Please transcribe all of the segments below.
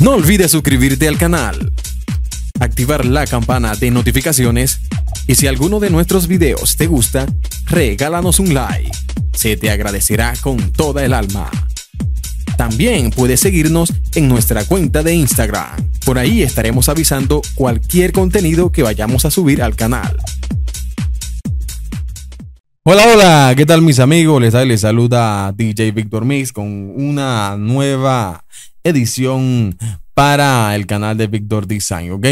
No olvides suscribirte al canal, activar la campana de notificaciones y si alguno de nuestros videos te gusta, regálanos un like. Se te agradecerá con toda el alma. También puedes seguirnos en nuestra cuenta de Instagram. Por ahí estaremos avisando cualquier contenido que vayamos a subir al canal. Hola, hola, ¿qué tal mis amigos? Les, les saluda DJ victor Mix con una nueva edición para el canal de Victor Design, ¿ok?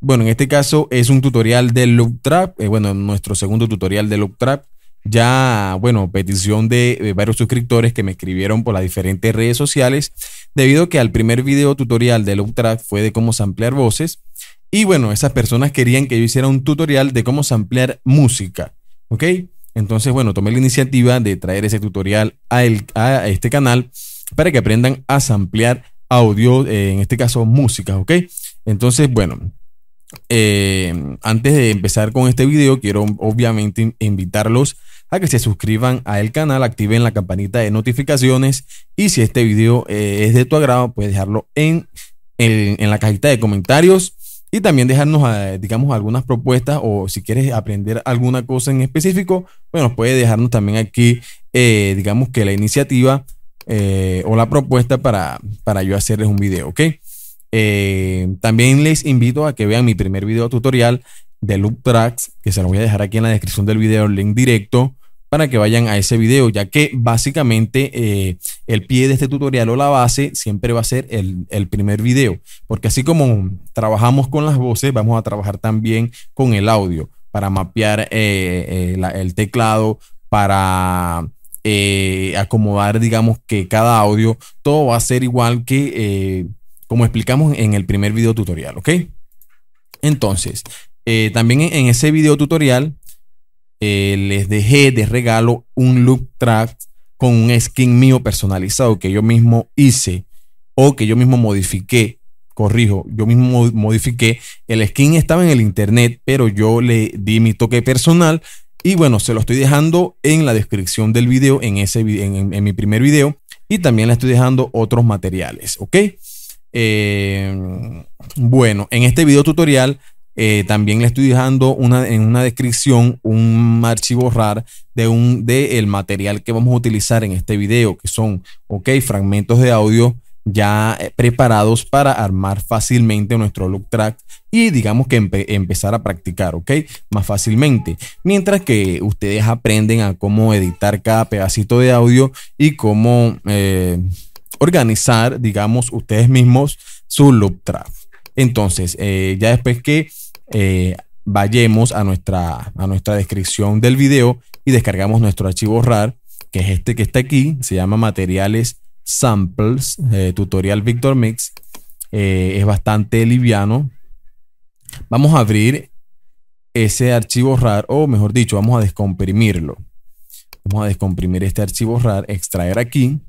Bueno, en este caso es un tutorial de Loop Trap, eh, bueno, nuestro segundo tutorial de Loop Trap. Ya, bueno, petición de, varios suscriptores que me escribieron por las diferentes redes sociales, debido que al primer video tutorial de Loop Trap fue de cómo samplear voces. Y bueno, esas personas querían que yo hiciera un tutorial de cómo samplear música, ¿ok? Entonces, bueno, tomé la iniciativa de traer ese tutorial a, a este canal para que aprendan a samplear audio, eh, en este caso música ¿ok? Entonces, bueno, eh, antes de empezar con este video, quiero obviamente invitarlos a que se suscriban al canal, activen la campanita de notificaciones y si este video eh, es de tu agrado, puedes dejarlo en, en la cajita de comentarios y también dejarnos, ah, digamos, algunas propuestas o si quieres aprender alguna cosa en específico, bueno, puedes dejarnos también aquí, digamos que la iniciativa eh, o la propuesta para, para yo hacerles un video, ¿ok? Eh, también les invito a que vean mi primer video tutorial de Loop Tracks, que se lo voy a dejar aquí en la descripción del video, el link directo, para que vayan a ese video, ya que básicamente eh, el pie de este tutorial o la base siempre va a ser el, primer video, porque así como trabajamos con las voces, vamos a trabajar también con el audio para mapear el teclado, para eh, acomodar, digamos, que cada audio, todo va a ser igual que eh, como explicamos en el primer video tutorial, ¿ok? Entonces, eh, también en ese video tutorial les dejé de regalo un loop track con un skin mío personalizado que yo mismo hice o que yo mismo modifiqué corrijo, yo mismo modifiqué. El skin estaba en el internet, pero yo le di mi toque personal y bueno, se lo estoy dejando en la descripción del video, en, ese, en, mi primer video. Y también le estoy dejando otros materiales, ¿ok? Eh, bueno, en este video tutorial eh, también le estoy dejando una, en una descripción un archivo RAR de un de material que vamos a utilizar en este video, que son ok, fragmentos de audio ya eh, preparados para armar fácilmente nuestro loop track y digamos que empezar a practicar, ¿ok? Más fácilmente. Mientras que ustedes aprenden a cómo editar cada pedacito de audio y cómo eh, organizar, digamos, ustedes mismos su loop track. Entonces, eh, ya después que vayamos a nuestra, a nuestra descripción del video y descargamos nuestro archivo RAR, que es este que está aquí, se llama materiales Samples, eh, tutorial Victor Mix. Eh, es bastante liviano. Vamos a abrir ese archivo RAR, o mejor dicho, vamos a descomprimirlo. Vamos a descomprimir este archivo RAR, extraer aquí.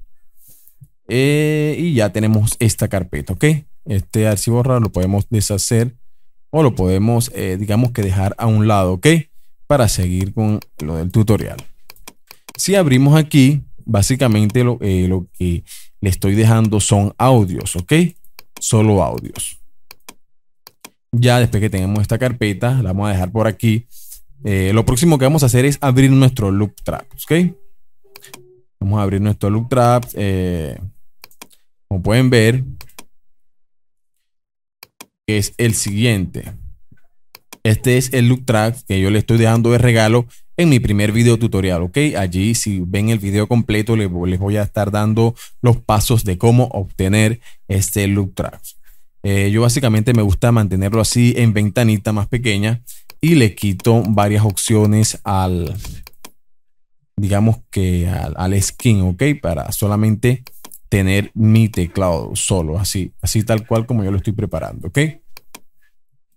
Eh, y ya tenemos esta carpeta, ¿ok? Este archivo RAR lo podemos deshacer o lo podemos, digamos que dejar a un lado, ¿ok? Para seguir con lo del tutorial. Si abrimos aquí, básicamente eh, lo, que le estoy dejando son audios, ¿ok? Solo audios. Ya después que tenemos esta carpeta, la vamos a dejar por aquí. Eh, lo próximo que vamos a hacer es abrir nuestro loop trap, ¿ok? Vamos a abrir nuestro loop trap. Eh, como pueden ver, es el siguiente. Este es el loop track que yo le estoy dejando de regalo en mi primer video tutorial, ¿ok? Allí si ven el video completo les, voy a estar dando los pasos de cómo obtener este loop track eh, yo básicamente me gusta mantenerlo así en ventanita más pequeña y le quito varias opciones al, digamos que al, skin, ¿ok? Para solamente tener mi teclado solo, así, así tal cual como yo lo estoy preparando, ¿ok?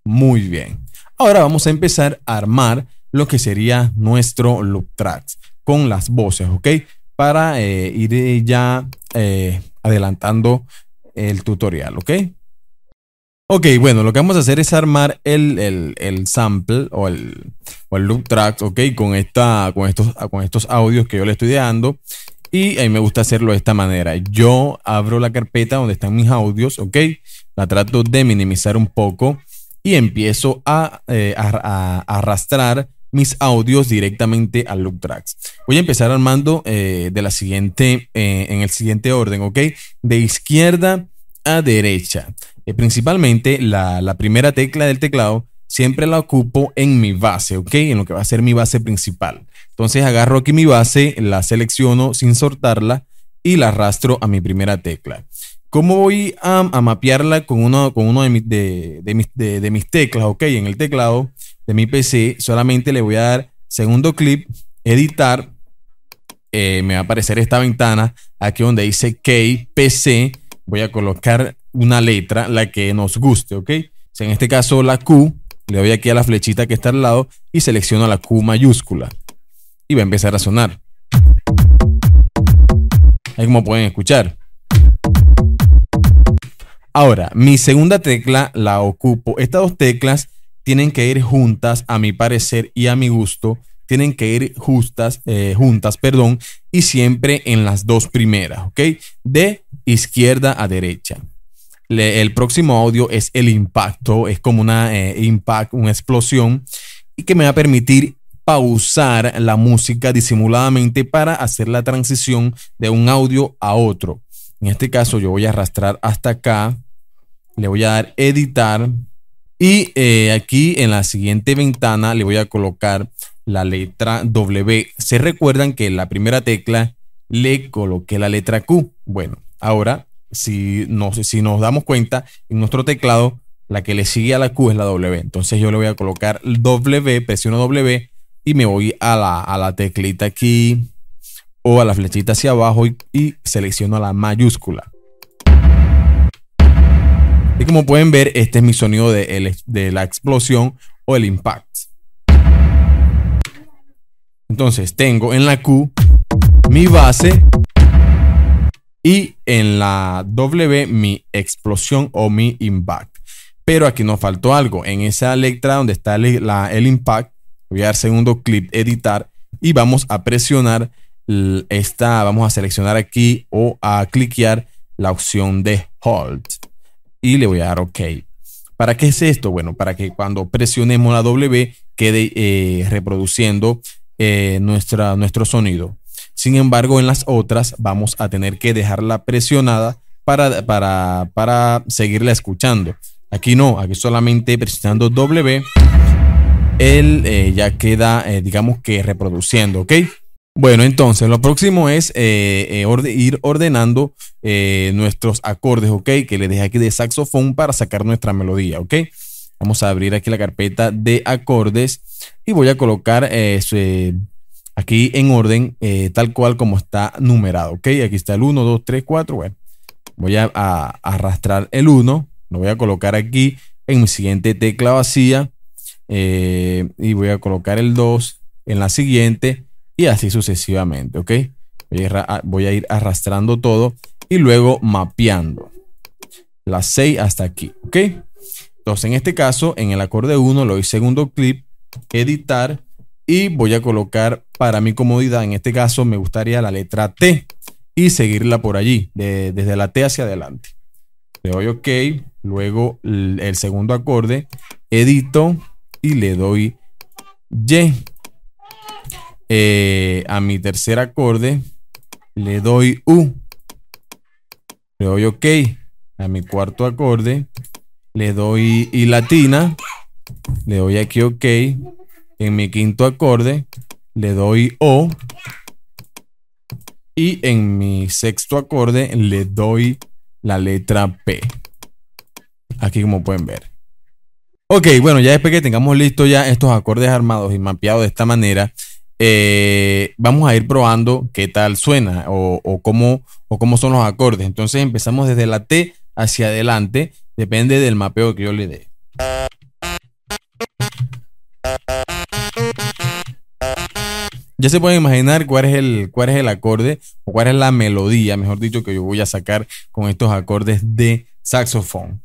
Muy bien. Ahora vamos a empezar a armar lo que sería nuestro loop tracks con las voces, ¿ok? Para eh, ir eh, ya eh, adelantando el tutorial, ¿ok? Ok, bueno, lo que vamos a hacer es armar el, sample o el, el, loop tracks ok, con, esta, con, estos, con estos audios que yo le estoy dando Y a mí me gusta hacerlo de esta manera. Yo abro la carpeta donde están mis audios, ok, la trato de minimizar un poco y empiezo a arrastrar mis audios directamente al Loop Tracks. Voy a empezar armando eh, de la siguiente, eh, en el siguiente orden, ¿ok? De izquierda a derecha. Eh, principalmente la, primera tecla del teclado siempre la ocupo en mi base, ¿ok? En lo que va a ser mi base principal. Entonces agarro aquí mi base, la selecciono sin soltarla y la arrastro a mi primera tecla. ¿Cómo voy a, mapearla con uno, de, de, de, mis teclas, ok? En el teclado de mi PC, solamente le voy a dar segundo clip, editar, eh, me va a aparecer esta ventana, aquí donde dice PC voy a colocar una letra, la que nos guste, ¿ok? en este caso la Q, le doy aquí a la flechita que está al lado y selecciono la Q mayúscula y va a empezar a sonar. Ahí como pueden escuchar. Ahora, mi segunda tecla la ocupo. Estas dos teclas tienen que ir juntas, a mi parecer y a mi gusto, tienen que ir justas, eh, juntas, perdón, y siempre en las dos primeras, ¿ok? De izquierda a derecha. el próximo audio es el impacto, es como una eh, impact, una explosión, y que me va a permitir pausar la música disimuladamente para hacer la transición de un audio a otro. En este caso yo voy a arrastrar hasta acá, le voy a dar editar, y eh, aquí en la siguiente ventana le voy a colocar la letra W. Se recuerdan que en la primera tecla le coloqué la letra Q. Bueno, ahora si nos, si nos damos cuenta, en nuestro teclado la que le sigue a la Q es la W. Entonces yo le voy a colocar W, presiono W y me voy a la, la teclita aquí o a la flechita hacia abajo y selecciono la mayúscula. Y como pueden ver, este es mi sonido de, la explosión o el impact. Entonces tengo en la Q mi base y en la W mi explosión o mi impact. Pero aquí nos faltó algo. En esa letra donde está el, impacto, impact, voy a dar segundo clip, editar y vamos a presionar esta, vamos a seleccionar aquí o a cliquear la opción de hold y le voy a dar OK. ¿Para qué es esto? Bueno, para que cuando presionemos la W quede eh, reproduciendo eh, nuestra, nuestro sonido. Sin embargo, en las otras vamos a tener que dejarla presionada para, para, para seguirla escuchando. Aquí no, aquí solamente presionando W, él eh, ya queda, digamos que reproduciendo, ¿ok? Bueno, entonces lo próximo es eh, eh, ir ordenando eh, nuestros acordes, ¿ok? Que le dejé aquí de saxofón para sacar nuestra melodía, ¿ok? Vamos a abrir aquí la carpeta de acordes y voy a colocar aquí en orden tal cual como está numerado, ¿ok? Aquí está el 1, 2, 3, 4, Voy a, a arrastrar el 1, lo voy a colocar aquí en mi siguiente tecla vacía y voy a colocar el 2 en la siguiente y así sucesivamente, ¿ok? Voy a ir, arrastrando todo y luego mapeando las 6 hasta aquí, ¿ok? Entonces, en este caso, en el acorde 1, lo doy segundo clip, editar y voy a colocar para mi comodidad, en este caso me gustaría la letra T y seguirla por allí, desde la T hacia adelante. Le doy OK, luego el segundo acorde, edito y le doy Y eh, a mi tercer acorde le doy U. Le doy OK. A mi cuarto acorde le doy I latina. Le doy aquí OK. En mi quinto acorde le doy O. Y en mi sexto acorde le doy la letra P. Aquí como pueden ver. Ok, bueno, ya después que tengamos listo ya estos acordes armados y mapeados de esta manera, eh, vamos a ir probando qué tal suena o, o, cómo, o cómo son los acordes. Entonces empezamos desde la T hacia adelante, depende del mapeo que yo le dé. Ya se pueden imaginar cuál es el, cuál es el acorde o cuál es la melodía, mejor dicho, que yo voy a sacar con estos acordes de saxofón.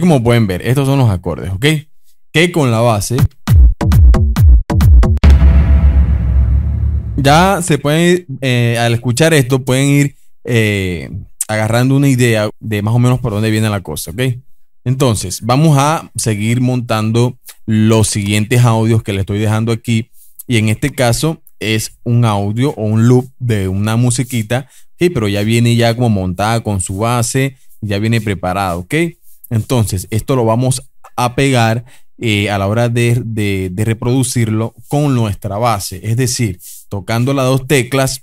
como pueden ver, estos son los acordes, ¿ok? Que con la base ya se pueden eh, al escuchar esto, pueden ir eh, agarrando una idea de más o menos por dónde viene la cosa, ¿ok? Entonces, vamos a seguir montando los siguientes audios que le estoy dejando aquí. Y en este caso es un audio o un loop de una musiquita, ¿ok? Pero ya viene ya como montada con su base, ya viene preparado, ¿ok? Entonces, esto lo vamos a pegar eh, a la hora de, reproducirlo con nuestra base. Es decir, tocando las dos teclas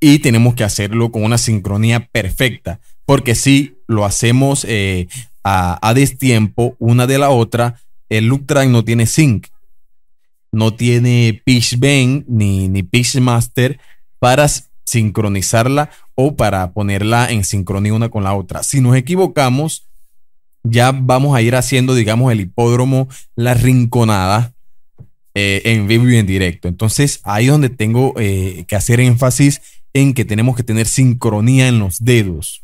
y tenemos que hacerlo con una sincronía perfecta. Porque si lo hacemos eh, a, destiempo una de la otra, el loop no tiene sync. No tiene pitch bend ni, ni pitch master para sincronizarla o para ponerla en sincronía una con la otra. Si nos equivocamos, ya vamos a ir haciendo, digamos, el hipódromo, la rinconada eh, en vivo y en directo. Entonces, ahí es donde tengo eh, que hacer énfasis en que tenemos que tener sincronía en los dedos.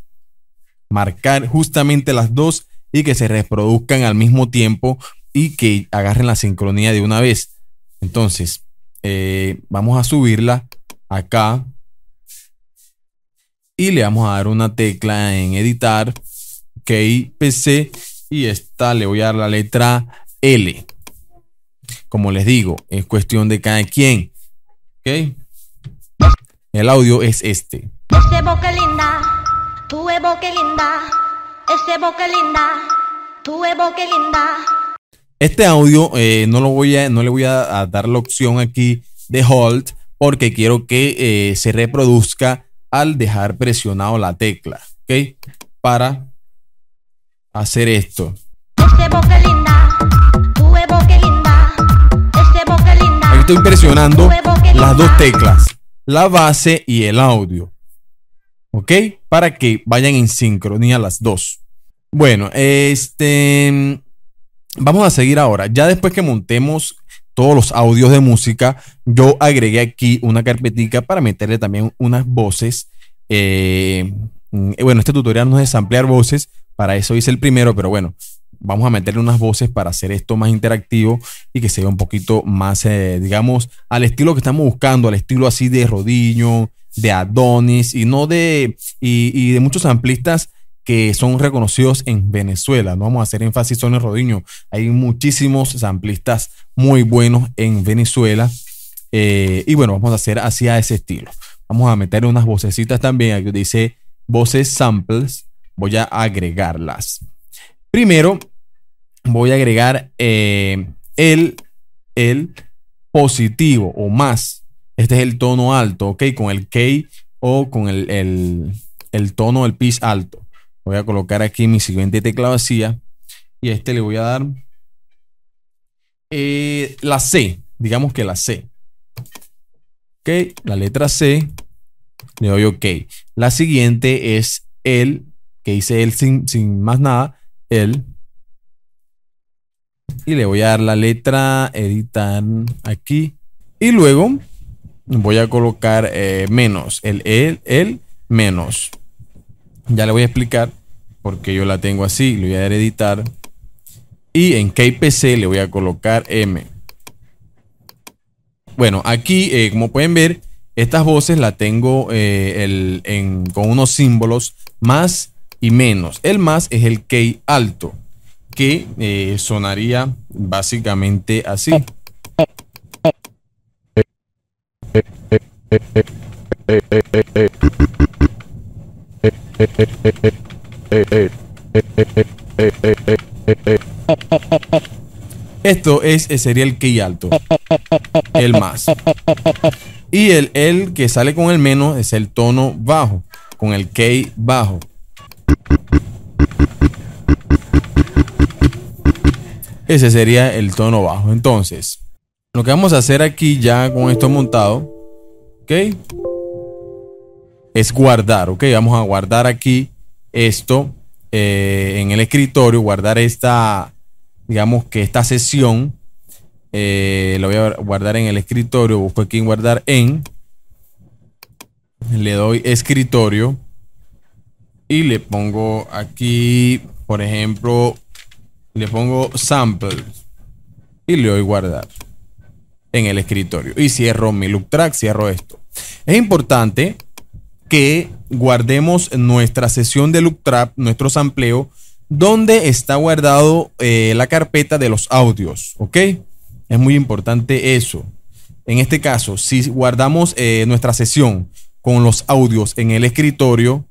Marcar justamente las dos y que se reproduzcan al mismo tiempo y que agarren la sincronía de una vez. Entonces, eh, vamos a subirla acá y le vamos a dar una tecla en editar, ok, PC y esta le voy a dar la letra L. Como les digo, es cuestión de cada quien, ok. El audio es este. boca linda, boca linda, boca linda, linda. Este audio eh, no, lo voy no le voy a, dar la opción aquí de hold porque quiero que eh, se reproduzca al dejar presionado la tecla, ¿ok? Para hacer esto. estoy presionando las dos teclas, la base y el audio, ¿ok? Para que vayan en sincronía las dos. Bueno, este... Vamos a seguir ahora. Ya después que montemos todos los audios de música, yo agregué aquí una carpetica para meterle también unas voces. Eh, mm, bueno, este tutorial no es ampliar voces, para eso hice el primero, pero bueno, vamos a meterle unas voces para hacer esto más interactivo y que sea un poquito más, eh, digamos, al estilo que estamos buscando, al estilo así de Rodiño, de Adonis y no de, y de muchos amplistas que son reconocidos en Venezuela. No vamos a hacer énfasis solo en Rodiño. Hay muchísimos samplistas muy buenos en Venezuela. Eh, y bueno, vamos a hacer hacia ese estilo. Vamos a meter unas vocecitas también. Aquí dice voces samples. Voy a agregarlas. Primero, voy a agregar eh, el, el positivo o más. Este es el tono alto, ¿ok? Con el K o con el, el, tono, el pitch alto. Voy a colocar aquí mi siguiente tecla vacía y a este le voy a dar eh, la C, digamos que la C. Ok, la letra C, le doy OK. La siguiente es el, que hice el sin, sin más nada, el. Y le voy a dar la letra editar aquí. Y luego voy a colocar eh, menos, el, el, el, menos. Ya le voy a explicar porque yo la tengo así. Le voy a editar. Y en KPC le voy a colocar M. Bueno, aquí, eh, como pueden ver, estas voces las tengo eh, con unos símbolos más y menos. El más es el K alto, que eh, sonaría básicamente así. Esto es, eh, sería el key alto. El más. Y el, el que sale con el menos es el tono bajo. Con el key bajo. Ese sería el tono bajo. Entonces, lo que vamos a hacer aquí ya con esto montado, ¿ok? Es guardar, ¿ok? Vamos a guardar aquí esto eh, en el escritorio, guardar esta, digamos que esta sesión eh, la voy a guardar en el escritorio, busco aquí en guardar en, le doy escritorio y le pongo aquí, por ejemplo, le pongo samples y le doy guardar en el escritorio y cierro mi look track, cierro esto. Es importante que guardemos nuestra sesión de look trap, nuestro sampleo, Dónde está guardado eh, la carpeta de los audios, ¿ok? Es muy importante eso. En este caso, si guardamos eh, nuestra sesión con los audios en el escritorio,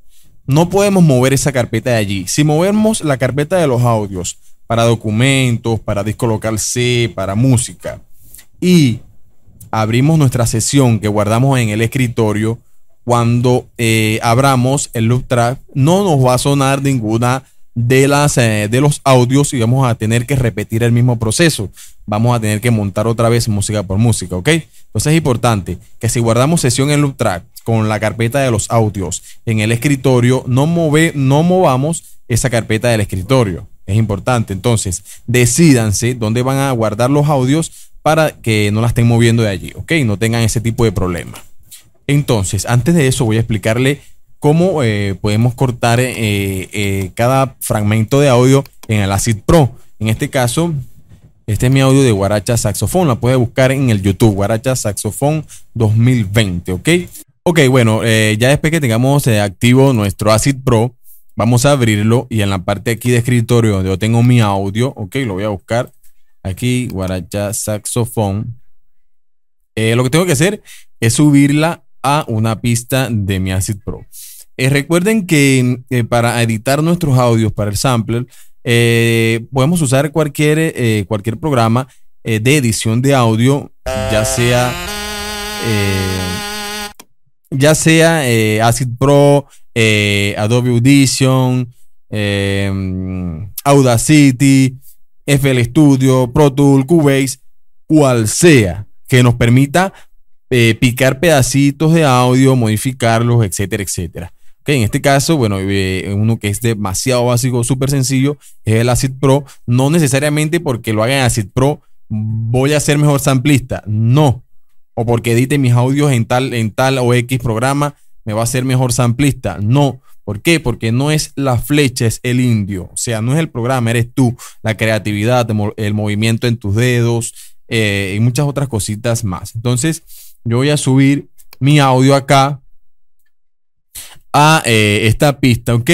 no podemos mover esa carpeta de allí. Si movemos la carpeta de los audios para documentos, para disco local C, para música, y abrimos nuestra sesión que guardamos en el escritorio, cuando eh, abramos el loop track, no nos va a sonar ninguna de, las, eh, de los audios y vamos a tener que repetir el mismo proceso. Vamos a tener que montar otra vez música por música, ¿ok? Entonces es importante que si guardamos sesión en loop track con la carpeta de los audios en el escritorio, no, move, no movamos esa carpeta del escritorio. Es importante. Entonces, decidanse dónde van a guardar los audios para que no la estén moviendo de allí, ¿ok? No tengan ese tipo de problema. Entonces, antes de eso voy a explicarle cómo eh, podemos cortar eh, eh, cada fragmento de audio en el Acid Pro. En este caso, este es mi audio de Guaracha Saxofón. La puedes buscar en el YouTube, Guaracha Saxofón 2020, ¿ok? Ok, bueno, ya después que tengamos activo nuestro Acid Pro, vamos a abrirlo y en la parte aquí de escritorio donde yo tengo mi audio, ok, lo voy a buscar aquí, Guaracha Saxofón. lo que tengo que hacer es subirla a una pista de mi Acid Pro. Eh, recuerden que eh, para editar nuestros audios para el sampler, eh, podemos usar cualquier, cualquier programa de edición de audio, ya sea, ya sea Acid Pro, Adobe Audition, Audacity, FL Studio, Pro Tool, Cubase, cual sea, que nos permita picar pedacitos de audio, modificarlos, etcétera, etcétera en este caso, bueno, eh, uno que es demasiado básico, súper sencillo, es el Acid Pro. No necesariamente porque lo haga en Acid Pro voy a ser mejor samplista. No. O porque edite mis audios en tal, en tal o X programa, me va a ser mejor samplista. No. ¿Por qué? Porque no es la flecha, es el indio. O sea, no es el programa, eres tú. La creatividad, el movimiento en tus dedos eh, y muchas otras cositas más. Entonces, yo voy a subir mi audio acá a eh, esta pista, ¿ok?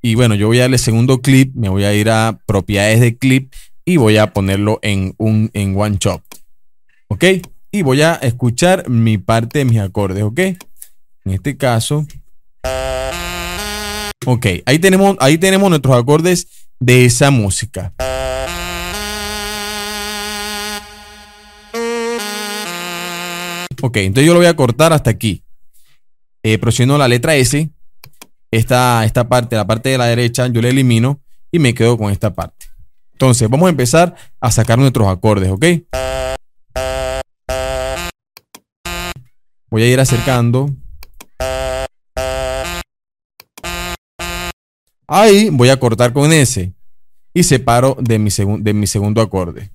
Y bueno, yo voy a darle segundo clip, me voy a ir a propiedades de clip y voy a ponerlo en un en one shot, ¿ok? Y voy a escuchar mi parte de mis acordes, ¿ok? En este caso, ok, ahí tenemos, ahí tenemos nuestros acordes de esa música. Ok, entonces yo lo voy a cortar hasta aquí. Eh, la letra S, esta, parte, la parte de la derecha, yo la elimino y me quedo con esta parte. Entonces, vamos a empezar a sacar nuestros acordes, ¿ok? Voy a ir acercando. Ahí voy a cortar con ese y separo de mi, de mi segundo acorde.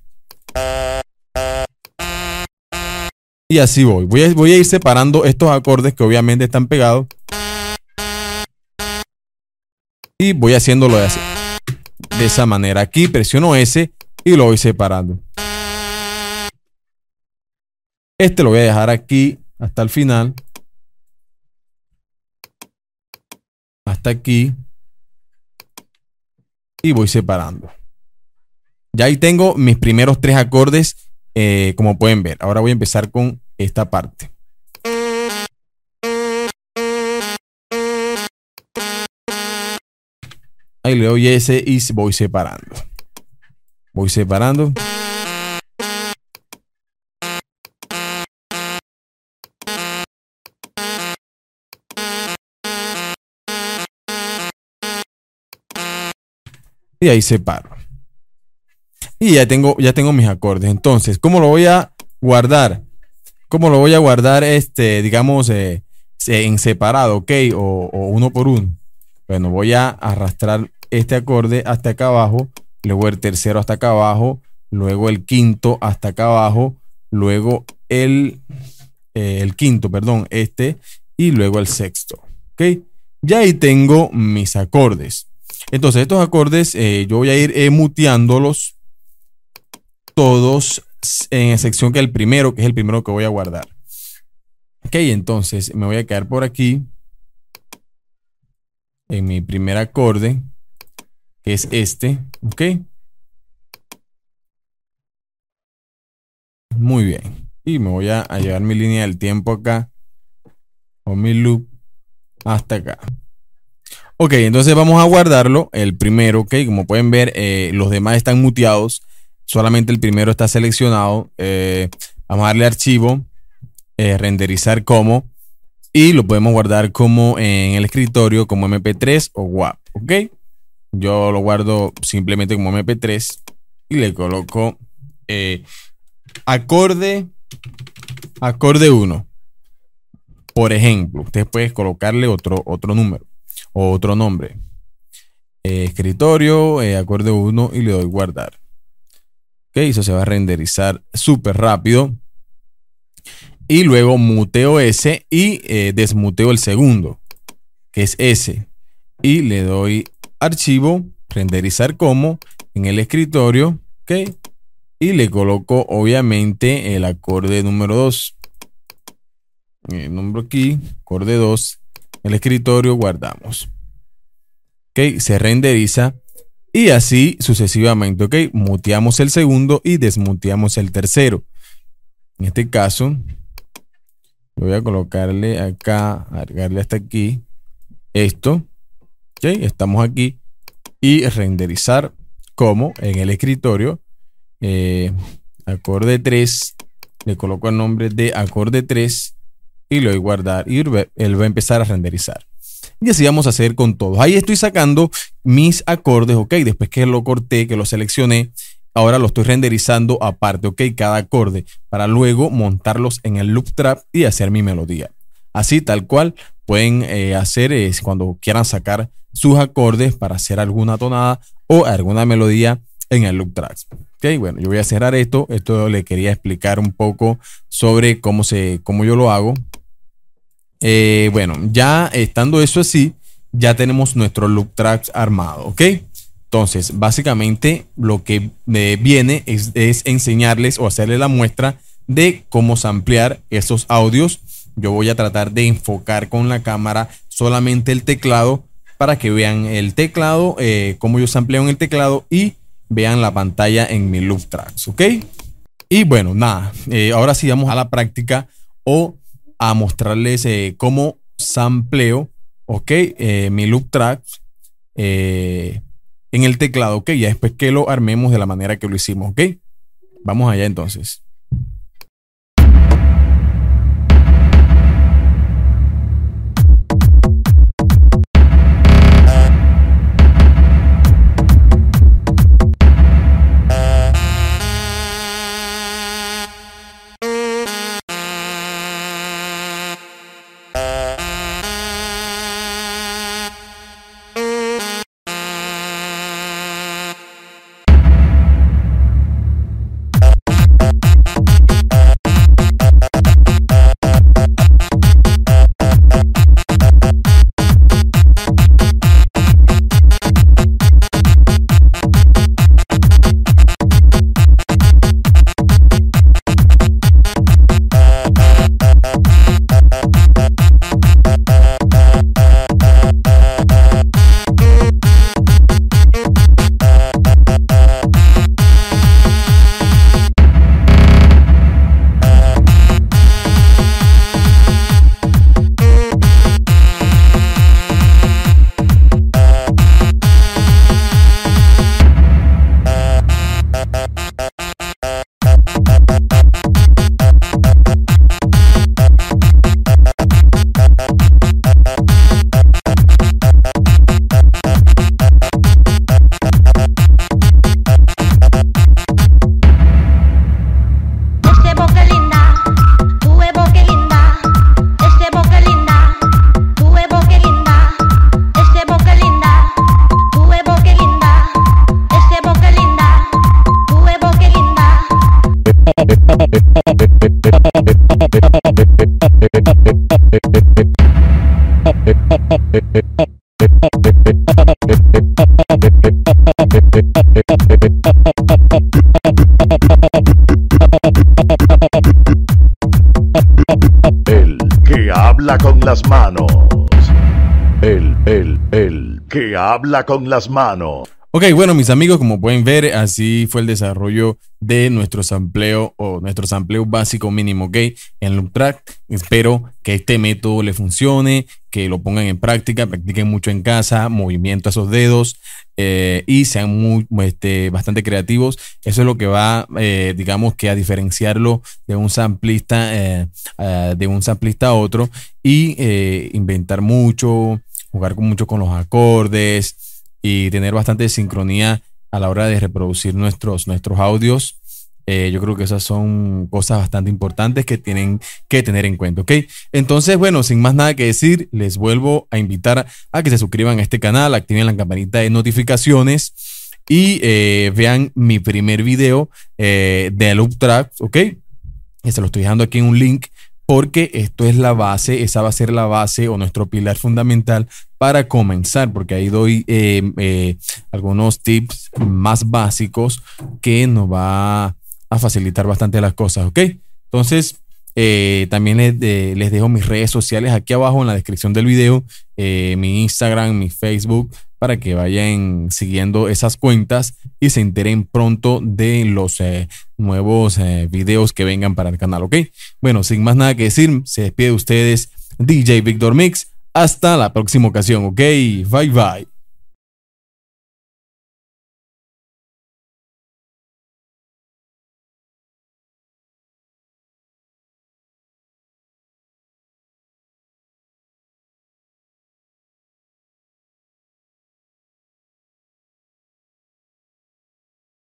Y así voy. Voy voy a ir separando estos acordes que obviamente están pegados y voy haciéndolo de, de esa manera. Aquí presiono S y lo voy separando. Este lo voy a dejar aquí hasta el final. Hasta aquí. Y voy separando. Ya ahí tengo mis primeros tres acordes, eh, como pueden ver. Ahora voy a empezar con esta parte. Ahí le doy ese y voy separando. Voy separando. Y ahí separo. Y ya tengo, ya tengo mis acordes. Entonces, ¿cómo lo voy a guardar? ¿Cómo lo voy a guardar, este, digamos, eh, en separado, ok? O, o uno por uno. Bueno, voy a arrastrar este acorde hasta acá abajo, luego el tercero hasta acá abajo, luego el quinto hasta acá abajo, luego el, eh, el quinto, perdón, este, y luego el sexto. ¿Ok? Ya ahí tengo mis acordes. Entonces, estos acordes eh, yo voy a ir muteándolos todos en excepción que el primero, que es el primero que voy a guardar. Ok, entonces me voy a quedar por aquí en mi primer acorde es este. Ok. Muy bien. Y me voy a, llevar mi línea del tiempo acá. O mi loop. Hasta acá. Ok, entonces vamos a guardarlo. El primero, ok. Como pueden ver, eh, los demás están muteados. Solamente el primero está seleccionado. Eh, vamos a darle archivo. Eh, renderizar como. Y lo podemos guardar como en el escritorio, como MP3 o WAP. Ok. Yo lo guardo simplemente como MP3 y le coloco eh, acorde, acorde 1. Por ejemplo, ustedes pueden colocarle otro, otro número o otro nombre. Eh, escritorio, eh, acorde 1 y le doy guardar. Ok, eso se va a renderizar súper rápido. Y luego muteo ese y desmuteo el segundo, que es ese. Y le doy archivo, renderizar como, en el escritorio, ¿ok? Y le coloco obviamente el acorde número 2. El eh, número aquí, acorde 2, el escritorio, guardamos. ¿Ok? Se renderiza y así sucesivamente, ¿ok? Muteamos el segundo y desmuteamos el tercero. En este caso, voy a colocarle acá, agregarle hasta aquí esto Estamos aquí y renderizar como en el escritorio. Eh, acorde 3. Le coloco el nombre de acorde 3 y lo voy a guardar y él va a empezar a renderizar. Y así vamos a hacer con todos. Ahí estoy sacando mis acordes, ok. Después que lo corté, que lo seleccioné, ahora lo estoy renderizando aparte, ok, cada acorde, para luego montarlos en el loop trap y hacer mi melodía. Así, tal cual, pueden eh, hacer es eh, cuando quieran sacar sus acordes para hacer alguna tonada o alguna melodía en el loop tracks. Ok, bueno, yo voy a cerrar esto. Esto le quería explicar un poco sobre cómo, se, yo lo hago. Eh, bueno, ya estando eso así, ya tenemos nuestro loop tracks armado. Ok, entonces básicamente lo que me eh, viene es, enseñarles o hacerles la muestra de cómo ampliar esos audios. Yo voy a tratar de enfocar con la cámara solamente el teclado para que vean el teclado, eh, cómo yo sampleo en el teclado y vean la pantalla en mi loop tracks, ¿ok? Y bueno, nada, eh, ahora sí vamos a la práctica o a mostrarles eh, cómo sampleo, ¿ok? mi loop tracks en el teclado, ¿ok? Ya después que lo armemos de la manera que lo hicimos, ¿ok? Vamos allá entonces. con las manos. Ok, bueno, mis amigos, como pueden ver, así fue el desarrollo de nuestro sampleo o nuestro sampleo básico mínimo, ok, en loop track. Espero que este método le funcione, que lo pongan en práctica, practiquen mucho en casa, movimiento a esos dedos eh, y sean este, bastante creativos. Eso es lo que va, eh, digamos que a diferenciarlo de un samplista, eh, de un samplista a otro y inventar mucho, jugar mucho con los acordes y tener bastante sincronía a la hora de reproducir nuestros, nuestros audios. Eh, yo creo que esas son cosas bastante importantes que tienen que tener en cuenta, ¿ok? Entonces, bueno, sin más nada que decir, les vuelvo a invitar a que se suscriban a este canal, activen la campanita de notificaciones y eh, vean mi primer video eh, de Loop Tracks, ¿ok? Se lo estoy dejando aquí en un link porque esto es la base, esa va a ser la base o nuestro pilar fundamental para comenzar, porque ahí doy eh, eh, algunos tips más básicos que nos va a facilitar bastante las cosas, ¿ok? Entonces, eh, también les, dejo mis redes sociales aquí abajo en la descripción del video, eh, mi Instagram, mi Facebook, para que vayan siguiendo esas cuentas y se enteren pronto de los eh, nuevos videos que vengan para el canal, ¿ok? Bueno, sin más nada que decir, se despide de ustedes DJ Victor Mix. Hasta la próxima ocasión, ¿ok? Bye bye.